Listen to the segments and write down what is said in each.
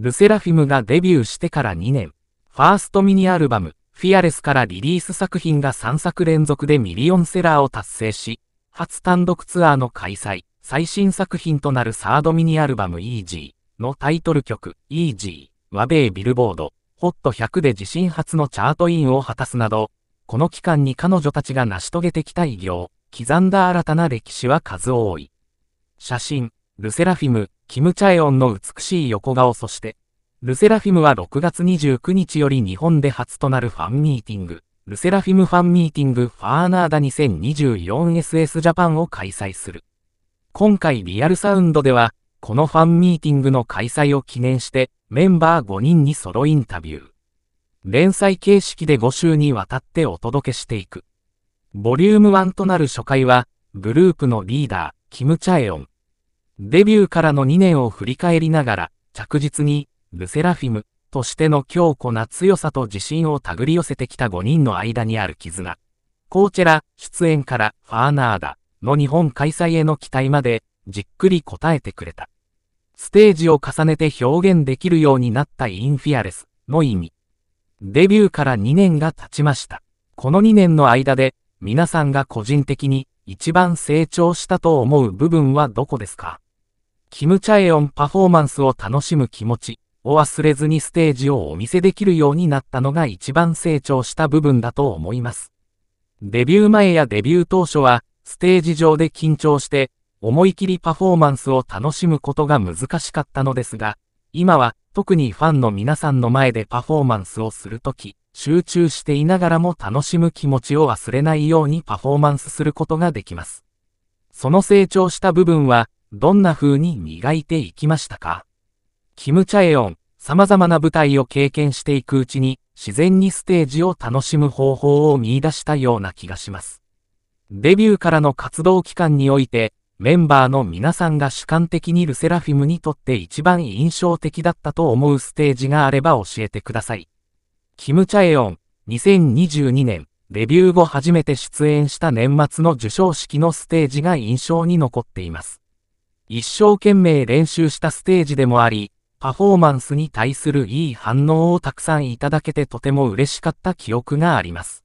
ルセラフィムがデビューしてから2年、ファーストミニアルバム、フィアレスからリリース作品が3作連続でミリオンセラーを達成し、初単独ツアーの開催、最新作品となるサードミニアルバム Easy のタイトル曲 Easy 和米ビルボードホット1 0 0で自身初のチャートインを果たすなど、この期間に彼女たちが成し遂げてきた偉業、刻んだ新たな歴史は数多い。写真、ルセラフィム、キム・チャエオンの美しい横顔そして、ルセラフィムは6月29日より日本で初となるファンミーティング、ルセラフィムファンミーティングファーナーダ 2024SS ジャパンを開催する。今回リアルサウンドでは、このファンミーティングの開催を記念して、メンバー5人にソロインタビュー。連載形式で5週にわたってお届けしていく。ボリューム1となる初回は、グループのリーダー、キム・チャエオン、デビューからの2年を振り返りながら、着実に、ルセラフィムとしての強固な強さと自信を手繰り寄せてきた5人の間にある絆。コーチェラ出演からファーナーダの日本開催への期待まで、じっくり答えてくれた。ステージを重ねて表現できるようになったインフィアレスの意味。デビューから2年が経ちました。この2年の間で、皆さんが個人的に一番成長したと思う部分はどこですかキムチャエオンパフォーマンスを楽しむ気持ちを忘れずにステージをお見せできるようになったのが一番成長した部分だと思います。デビュー前やデビュー当初は、ステージ上で緊張して、思い切りパフォーマンスを楽しむことが難しかったのですが、今は特にファンの皆さんの前でパフォーマンスをするとき、集中していながらも楽しむ気持ちを忘れないようにパフォーマンスすることができます。その成長した部分は、どんな風に磨いていきましたかキム・チャエヨン、様々な舞台を経験していくうちに、自然にステージを楽しむ方法を見出したような気がします。デビューからの活動期間において、メンバーの皆さんが主観的にルセラフィムにとって一番印象的だったと思うステージがあれば教えてください。キム・チャエヨン、2022年、デビュー後初めて出演した年末の授賞式のステージが印象に残っています。一生懸命練習したステージでもあり、パフォーマンスに対するいい反応をたくさんいただけてとても嬉しかった記憶があります。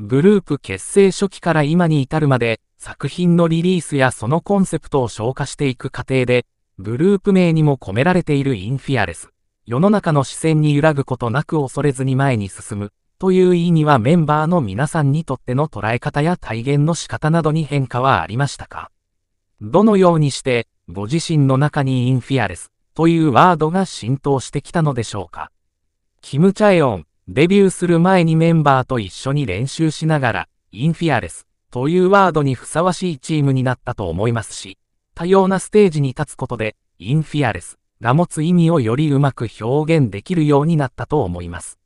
グループ結成初期から今に至るまで、作品のリリースやそのコンセプトを消化していく過程で、グループ名にも込められているインフィアレス。世の中の視線に揺らぐことなく恐れずに前に進む。という意味はメンバーの皆さんにとっての捉え方や体現の仕方などに変化はありましたかどのようにして、ご自身の中にインフィアレスというワードが浸透してきたのでしょうか。キム・チャエオン、デビューする前にメンバーと一緒に練習しながら、インフィアレスというワードにふさわしいチームになったと思いますし、多様なステージに立つことで、インフィアレスが持つ意味をよりうまく表現できるようになったと思います。